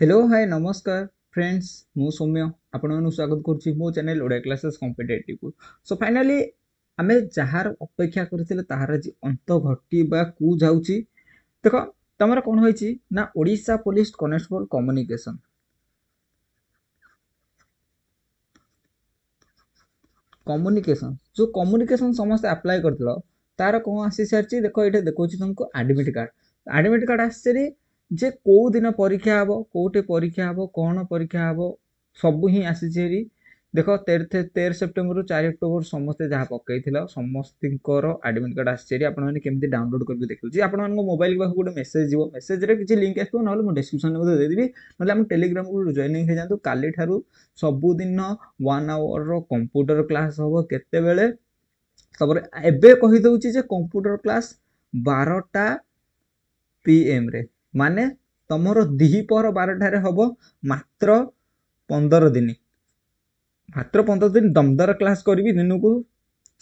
hello hi ନମସ୍କାର friends ମୁଁ ସୌମ୍ୟ ଆପଣମାନଙ୍କୁ ସ୍ୱାଗତ କରୁଛି ମୋ ଚ୍ୟାନେଲ୍ ଓଡ଼ିଆ କ୍ଲାସେସ୍ କମ୍ପିଟେଟିଭ୍କୁ ସୋ ଫାଇନାଲି ଆମେ ଯାହାର ଅପେକ୍ଷା କରିଥିଲେ ତାହାର ଆଜି ଅନ୍ତ ଘଟିବାକୁ ଯାଉଛି ଦେଖ ତମର କ'ଣ ହୋଇଛି ନା Odisha police constable communication communication ଯେଉଁ କମ୍ୟୁନିକେସନ୍ ସମସ୍ତେ ଆପ୍ଲାଏ କରିଥିଲ ତାର କ'ଣ ଆସି ସାରିଛି ଦେଖ ଏଇଠି ଦେଖାଉଛି ତୁମକୁ ଆଡ଼ମିଟ୍ କାର୍ଡ଼ ଆଡ଼ମିଟ୍ କାର୍ଡ଼ ଆସିସାରି ଯେ କେଉଁ ଦିନ ପରୀକ୍ଷା ହେବ କେଉଁଠି ପରୀକ୍ଷା ହେବ କ'ଣ ପରୀକ୍ଷା ହେବ ସବୁ ହିଁ ଆସିଛି ହେରି ଦେଖ ତେର ତେର ସେପ୍ଟେମ୍ବରରୁ ଚାରି ଅକ୍ଟୋବର ସମସ୍ତେ ଯାହା ପକାଇଥିଲ ସମସ୍ତଙ୍କର ଆଡ଼ମିଟ୍ କାର୍ଡ଼ ଆସିଛି ହେରି ଆପଣମାନେ କେମିତି ଡାଉନଲୋଡ଼ କରିକି ଦେଖୁଛି ଆପଣମାନଙ୍କ ମୋବାଇଲ ପାଖକୁ ଗୋଟେ ମେସେଜ ଯିବ ମେସେଜରେ କିଛି ଲିଙ୍କ୍ ଆସିବ ନହେଲେ ମୁଁ ଡିସ୍କ୍ରିପସନରେ ମଧ୍ୟ ଦେଇଦେବି ନହେଲେ ଆମ ଟେଲିଗ୍ରାମ ଗ୍ରୁପ୍ ଜଏନିଂ ହେଇଯାଆନ୍ତୁ କାଲିଠାରୁ ସବୁଦିନ ୱାନ୍ ଆୱାରର କମ୍ପ୍ୟୁଟର କ୍ଲାସ୍ ହେବ କେତେବେଳେ ତାପରେ ଏବେ କହିଦେଉଛି ଯେ କମ୍ପ୍ୟୁଟର କ୍ଲାସ୍ ବାରଟା ପିଏମ୍ରେ ମାନେ ତୁମର ଦ୍ୱିପହର ବାରଟାରେ ହେବ ମାତ୍ର ପନ୍ଦର ଦିନ ମାତ୍ର ପନ୍ଦର ଦିନ ଦମଦାର କ୍ଲାସ୍ କରିବି ଦିନକୁ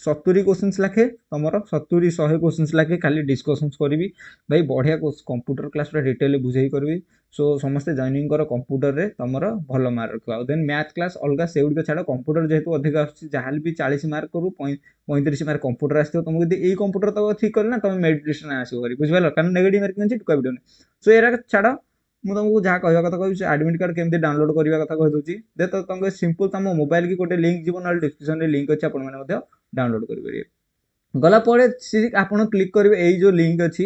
ସତୁରି କୋଶ୍ଚିନ୍ସ ଲାଖେ ତୁମର ସତୁରି ଶହେ କୋଶ୍ଚିନ୍ସ ଲାଖେ ଖାଲି ଡିସ୍କସନ୍ସ କରିବି ଭାଇ ବଢ଼ିଆ କମ୍ପ୍ୟୁଟର କ୍ଲାସ୍ର ଡିଟେଲ୍ ବୁଝେଇ କରିବି ସୋ ସମସ୍ତେ ଜଏନିଂ କର କମ୍ପ୍ୟୁଟରରେ ତୁମର ଭଲ ମାର୍କ ଆଉ ଦେନ୍ ମ୍ୟାଥ୍ କ୍ଲାସ୍ ଅଲଗା ସେଗୁଡ଼ିକ ଛାଡ଼ କମ୍ପ୍ୟୁଟର ଯେହେତୁ ଅଧିକ ଆସୁଛି ଯାହାହେଲେ ବି ଚାଳିଶ ମାର୍କରୁ ପଇଁତିରିଶ ମାର୍କ କମ୍ପ୍ୟୁଟର ଆସିଥିବ ତୁମକୁ ଯଦି ଏଇ କମ୍ପ୍ୟୁଟର ତକ ଠିକ୍ କଲେ ନା ତୁମେ ମେରିଟ୍ ନା ଆସିବ କରି ବୁଝିପାରିଲ କାରଣ ନେଗେଟିଭ୍ ମାର୍କିଂ ଅଛି କହିପାରିବନି ସୋ ଏରା ଛାଡ଼ ମୁଁ ତୁମକୁ ଯାହା କହିବା କଥା କହିବି ଆଡ଼ମିଟ୍ କାର୍ଡ଼ କେମିତି ଡାଉନଲୋଡ଼ କରିବା କଥା କହିଦେଉଛି ଯେ ତ ତୁମକୁ ସିମ୍ପଲ୍ ତୁମ କି ଗୋଟେ ଲିଙ୍କ୍ ଯିବ ନହେଲେ ଡିସ୍କ୍ରିପ୍ସନ୍ରେ ଲିଙ୍କ୍ ଅଛି ଆପଣମାନେ ମଧ୍ୟ ଡାଉନଲୋଡ଼ କରିପାରିବେ ଗଲା ପରେ ସେ ଆପଣ କ୍ଲିକ୍ କରିବେ ଏଇ ଯେଉଁ ଲିଙ୍କ୍ ଅଛି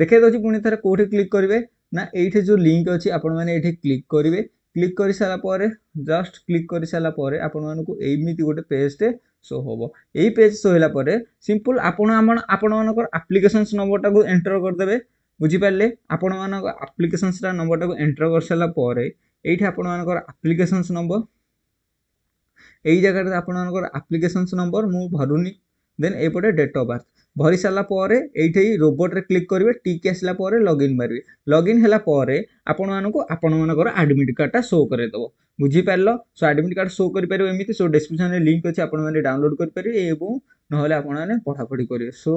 ଦେଖାଇ ଦେଉଛି ପୁଣି ଥରେ କେଉଁଠି କ୍ଲିକ୍ କରିବେ ନା ଏଇଠି ଯେଉଁ ଲିଙ୍କ୍ ଅଛି ଆପଣମାନେ ଏଇଠି କ୍ଲିକ୍ କରିବେ କ୍ଲିକ୍ କରିସାରିଲା ପରେ ଜଷ୍ଟ କ୍ଲିକ୍ କରିସାରିଲା ପରେ ଆପଣମାନଙ୍କୁ ଏମିତି ଗୋଟେ ପେଜ୍ଟେ ସୋ ହେବ ଏଇ ପେଜ୍ ସୋ ହେଲା ପରେ ସିମ୍ପଲ୍ ଆପଣ ଆପଣ ଆପଣମାନଙ୍କର ଆପ୍ଲିକେସନ୍ସ ନମ୍ବରଟାକୁ ଏଣ୍ଟର କରିଦେବେ ବୁଝିପାରିଲେ ଆପଣମାନଙ୍କ ଆପ୍ଲିକେସନ୍ସଟା ନମ୍ବରଟାକୁ ଏଣ୍ଟର କରିସାରିଲା ପରେ ଏଇଠି ଆପଣମାନଙ୍କର ଆପ୍ଲିକେସନ୍ସ ନମ୍ବର ଏଇ ଜାଗାରେ ଆପଣମାନଙ୍କର ଆପ୍ଲିକେସନ୍ସ ନମ୍ବର ମୁଁ ଭରୁନି ଦେନ୍ ଏପଟେ ଡେଟ୍ ଅଫ୍ ବାର୍ଥ ভরি সারা পরে এইটি রোবটরে ক্লিক করবে টিক আসলা পরে লগইন মারবে লগইন হেলা পরে ଆପଣମାନଙ୍କୁ ଆପଣମାନଙ୍କର ଆଡ଼ମିଟ୍ କାର୍ଡ଼ଟା ଶୋ କରାଇଦେବ ବୁଝିପାରିଲ ସୋ ଆଡ଼ମିଟ୍ କାର୍ଡ଼ ଶୋ କରିପାରିବ ଏମିତି ସୋ ଡେସ୍କ୍ରିପସନ୍ରେ ଲିଙ୍କ୍ ଅଛି ଆପଣମାନେ ଡାଉନଲୋଡ଼୍ କରିପାରିବେ ଏବଂ ନହେଲେ ଆପଣମାନେ ପଢ଼ାପଢ଼ି କରିବେ ସୋ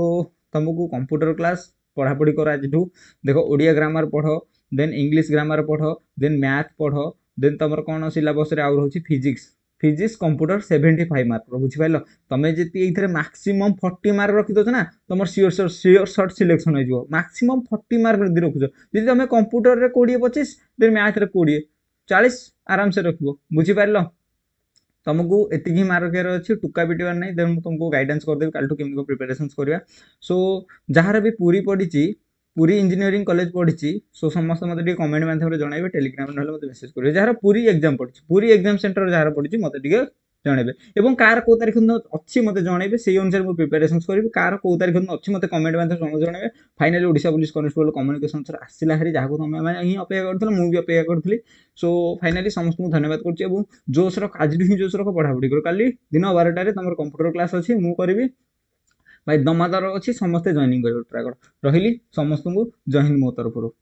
ତୁମକୁ କମ୍ପ୍ୟୁଟର କ୍ଲାସ୍ ପଢ଼ାପଢ଼ି କର ଆଜିଠୁ ଦେଖ ଓଡ଼ିଆ ଗ୍ରାମାର ପଢ଼ ଦେନ୍ ଇଂଲିଶ ଗ୍ରାମାର ପଢ଼ ଦେନ୍ ମ୍ୟାଥ୍ ପଢ଼ ଦେନ୍ ତୁମର କ'ଣ ସିଲାବସ୍ରେ ଆଉ ରହୁଛି physics physics computer seventy five মার্কর বুঝিপার তুমি যদি এইথে ম্যাক্সিমম ফর্টি মার্ক রখিদেছ না তোমার sure shot sure shot selection হয়ে ম্যাক্সিমম ফর্টি মার্ক যদি রখুছ যদি তুমি কম্পুটরের কোড়িয়ে পঁচিশ দেন ম্যাথরে কোড়িয়ে চাশ আরামসে রখব বুঝিপার ତମକୁ ଏତିକି ହିଁ ମାର୍କ ରଖିବାର ଅଛି ଟୁକା ପିଟିବାର ନାହିଁ ଦେନ୍ ମୁଁ ତୁମକୁ ଗାଇଡ଼ାନ୍ସ କରିଦେବି କାଲିଠୁ କେମିତି କ'ଣ ପ୍ରିପାରେସନ୍ସ କରିବା ସୋ ଯାହାର ବି ପୁରୀ ପଡ଼ିଛି পুরী ইঞ্জিনিয়রিং কলেজ পড়িছি সো সমস্ত মতো টিকিয়ে কমেন্ট মাধ্যমে জনাইবে টেলিগ্রাম নহলে মতো মেসেজ করবে যার পুরী এক্সাম পড়িছি পুরী এক্সাম সেন্টার যার পড়িছি মতো টিকিয়ে জনাইবে এবং কার কেউ তারিখ দিন অছি মতো জনাইবে সেই অনুসারে মু প্রিপারেসন করিবি কার কেউ তারিখ দিন অছি মতো কমেন্ট মাধ্যমে সমস্ত জনাইবে finally Odisha police constable communication sir আসিলা হারি যাহাকে তুমি মানে হি অপেক্ষা করছিল মু বি অপেক্ষা করছিলি সো ফাইনালি সমস্ত ধন্যবাদ করছি এবং জোসর আজিঠু হি জোসর পড়াপড়ি করো কালি দিন বারোটার তোমার কম্পুটর ক্লাস অছি মু করিবি ଭାଇ ଦମାଦାର ଅଛି ସମସ୍ତେ ଜଏନିଂ କରିବ ଟ୍ରାଏ କର ରହିଲି ସମସ୍ତଙ୍କୁ ଜୟ ହିନ୍ଦ ମୋ ତରଫରୁ